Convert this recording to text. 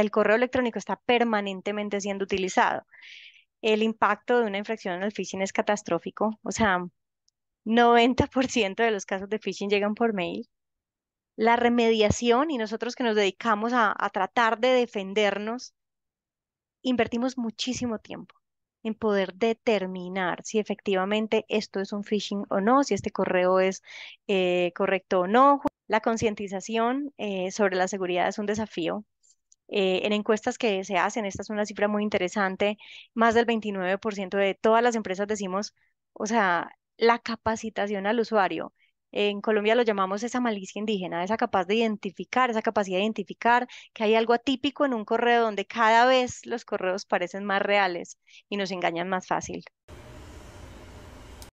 el correo electrónico está permanentemente siendo utilizado. El impacto de una infracción en el phishing es catastrófico. O sea, 90% de los casos de phishing llegan por mail. La remediación y nosotros que nos dedicamos a, tratar de defendernos, invertimos muchísimo tiempo en poder determinar si efectivamente esto es un phishing o no, si este correo es eh, correcto o no. La concientización eh, sobre la seguridad es un desafío eh, en encuestas que se hacen, esta es una cifra muy interesante, más del 29% de todas las empresas decimos, o sea, la capacitación al usuario. En Colombia lo llamamos esa malicia indígena, esa capaz de identificar, esa capacidad de identificar que hay algo atípico en un correo donde cada vez los correos parecen más reales y nos engañan más fácil.